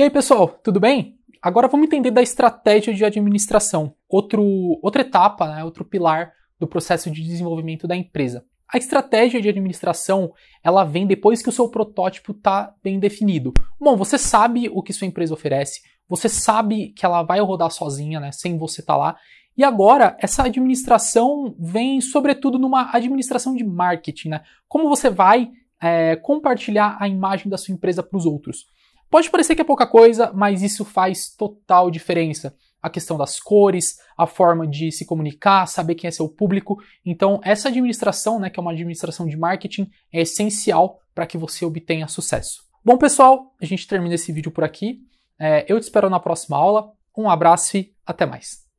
E aí, pessoal, tudo bem? Agora vamos entender da estratégia de administração, outro, outra etapa, né, outro pilar do processo de desenvolvimento da empresa. A estratégia de administração, ela vem depois que o seu protótipo está bem definido. Bom, você sabe o que sua empresa oferece, você sabe que ela vai rodar sozinha, né, sem você estar tá lá. E agora, essa administração vem sobretudo numa administração de marketing, né? Como você vai é, compartilhar a imagem da sua empresa para os outros? Pode parecer que é pouca coisa, mas isso faz total diferença. A questão das cores, a forma de se comunicar, saber quem é seu público. Então, essa administração, né, que é uma administração de marketing, é essencial para que você obtenha sucesso. Bom, pessoal, a gente termina esse vídeo por aqui. É, eu te espero na próxima aula. Um abraço e até mais.